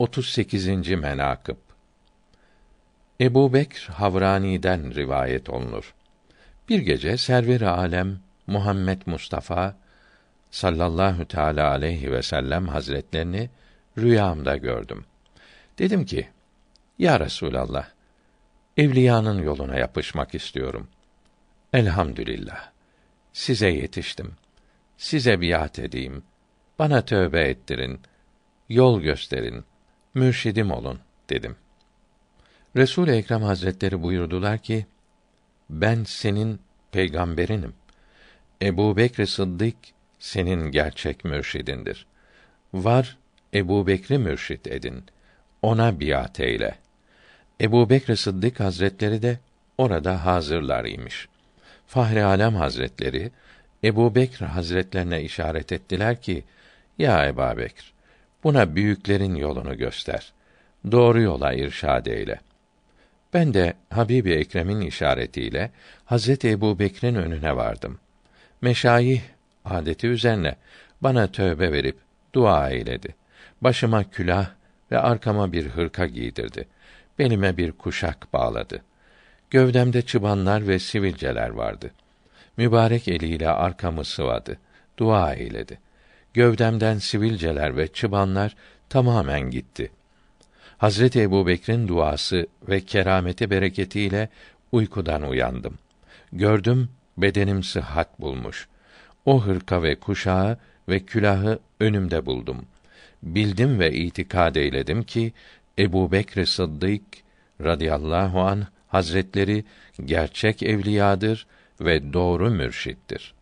38. menakıb Ebu Bekr Havrani'den rivayet olunur. Bir gece server alem Muhammed Mustafa sallallahu teala aleyhi ve sellem hazretlerini rüyamda gördüm. Dedim ki: Ya Resulallah, evliyanın yoluna yapışmak istiyorum. Elhamdülillah. Size yetiştim. Size biat edeyim. Bana tövbe ettirin. Yol gösterin.'' mürşidim olun dedim. Resul Ekrem Hazretleri buyurdular ki: Ben senin peygamberinim. Ebu Bekr Sıddık senin gerçek mürşidindir. Var Ebu Bekri mürşid edin. Ona biat eyle. Ebu Bekr Sıddık Hazretleri de orada hazırlar imiş. Fahri Alem Hazretleri Ebu Bekr Hazretlerine işaret ettiler ki, Ya Ebu Bekr, Buna büyüklerin yolunu göster. Doğru yola irşad eyle. Ben de Habibi Ekrem'in işaretiyle Hazreti Ebu Bekir'in önüne vardım. Meşayih adeti üzerine bana tövbe verip dua eyledi. Başıma külah ve arkama bir hırka giydirdi. Belime bir kuşak bağladı. Gövdemde çıbanlar ve sivilceler vardı. Mübarek eliyle arkamı sıvadı. Dua eyledi. Gövdemden sivilceler ve çıbanlar tamamen gitti. Hazreti Ebubekir'in duası ve kerameti bereketiyle uykudan uyandım. Gördüm bedenim sıhhat bulmuş. O hırka ve kuşağı ve külahı önümde buldum. Bildim ve itikad eyledim ki Ebu Bekr Sıddık radıyallahu an Hazretleri gerçek evliyadır ve doğru mürşittir.